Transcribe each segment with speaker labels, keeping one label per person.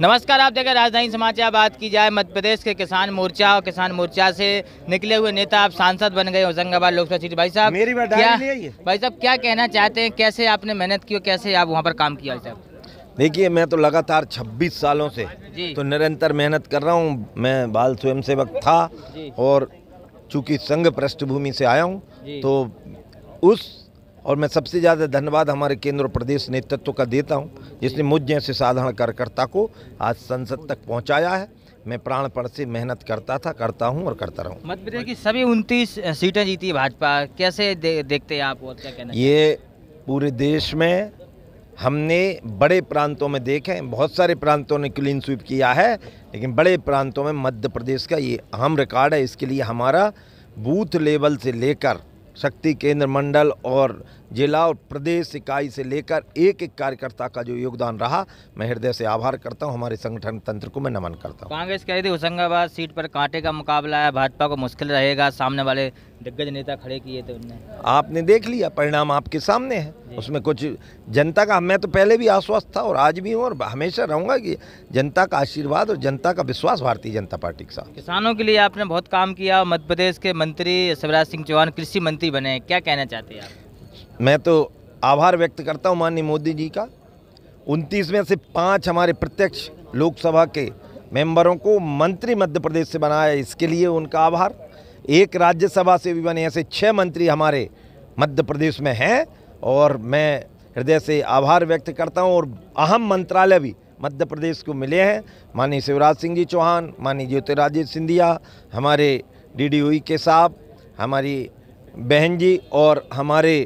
Speaker 1: नमस्कार आप देखें राजधानी समाचार बात की जाए मध्य प्रदेश के किसान मोर्चा और किसान मोर्चा से निकले हुए नेता आप सांसद बन गए होशंगाबाद लोकसभा सीट भाई साहब मेरी बात क्या भाई साहब क्या कहना चाहते हैं कैसे आपने मेहनत की और कैसे आप वहाँ पर काम किया साहब
Speaker 2: देखिए मैं तो लगातार 26 सालों से तो निरंतर मेहनत कर रहा हूँ मैं बाल स्वयं सेवक था और चूँकि संघ पृष्ठभूमि से आया हूँ तो उस और मैं सबसे ज़्यादा धन्यवाद हमारे केंद्र और प्रदेश नेतृत्व का देता हूँ जिसने मुझ जैसे साधारण कार्यकर्ता को आज संसद तक पहुँचाया है मैं प्राणपण से मेहनत करता था करता हूँ और करता रहूँ
Speaker 1: मध्य प्रदेश की सभी उनतीस सीटें जीती भाजपा कैसे दे, देखते हैं आप और क्या कहना ये
Speaker 2: पूरे देश में हमने बड़े प्रांतों में देखे हैं बहुत सारे प्रांतों ने क्लीन स्वीप किया है लेकिन बड़े प्रांतों में मध्य प्रदेश का ये अहम रिकॉर्ड है इसके लिए हमारा बूथ लेवल से लेकर शक्ति केंद्र मंडल और जिला और प्रदेश इकाई से लेकर एक एक कार्यकर्ता का जो योगदान रहा मैं हृदय से आभार करता हूँ हमारे संगठन तंत्र को मैं नमन करता
Speaker 1: हूँ कांग्रेस कह रही थी होशंगाबाद सीट पर कांटे का मुकाबला है भाजपा को मुश्किल रहेगा सामने वाले दिग्गज नेता खड़े किए थे उनने
Speaker 2: आपने देख लिया परिणाम आपके सामने है उसमें कुछ जनता का मैं तो पहले भी आश्वस्त था और आज भी हूँ और हमेशा रहूँगा कि जनता का आशीर्वाद और जनता का विश्वास भारतीय जनता पार्टी के साथ
Speaker 1: किसानों के लिए आपने बहुत काम किया मध्य प्रदेश के मंत्री शिवराज सिंह चौहान कृषि मंत्री बने क्या कहना चाहते हैं आप
Speaker 2: मैं तो आभार व्यक्त करता हूँ माननीय मोदी जी का उनतीस में से पाँच हमारे प्रत्यक्ष लोकसभा के मेंबरों को मंत्री मध्य प्रदेश से बनाया इसके लिए उनका आभार एक राज्यसभा से भी बने ऐसे छः मंत्री हमारे मध्य प्रदेश में हैं और मैं हृदय से आभार व्यक्त करता हूँ और अहम मंत्रालय भी मध्य प्रदेश को मिले हैं माननीय शिवराज सिंह जी चौहान माननीय ज्योतिराजे सिंधिया हमारे डी के साहब हमारी बहन जी और हमारे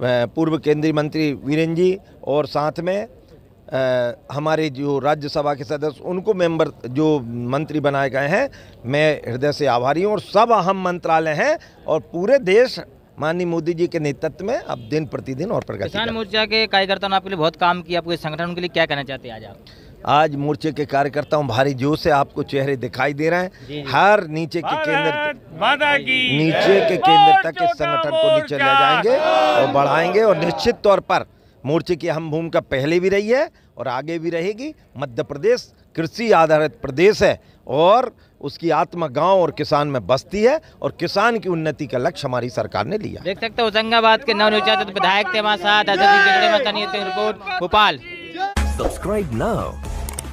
Speaker 2: पूर्व केंद्रीय मंत्री वीरेन जी और साथ में आ, हमारे जो राज्यसभा के सदस्य उनको मेंबर जो मंत्री बनाए गए हैं मैं हृदय से आभारी हूँ और सब अहम मंत्रालय हैं और पूरे देश माननीय मोदी जी के नेतृत्व में अब दिन प्रतिदिन और प्रगति किसान
Speaker 1: मोर्चा के कार्यकर्ताओं ने आपके लिए बहुत काम किया आपके संगठन के लिए क्या कहना चाहते हैं आज आप
Speaker 2: आज मोर्चे के कार्यकर्ताओं भारी जोश से आपको चेहरे दिखाई दे रहे हैं हर नीचे के केंद्र
Speaker 1: नीचे के
Speaker 2: केंद्र तक इस संगठन को नीचे ले जाएंगे और बढ़ाएंगे और निश्चित तौर पर मोर्चे की अहम भूमिका पहले भी रही है और आगे भी रहेगी मध्य प्रदेश कृषि आधारित प्रदेश है और उसकी आत्मा गांव और किसान में बसती है और किसान की उन्नति का लक्ष्य हमारी सरकार ने लिया
Speaker 1: देख सकते हो होशंगाबाद के नवनिर्वाचित विधायक थे हमारे साथ रिपोर्ट भोपाल
Speaker 2: सब्सक्राइब नाउ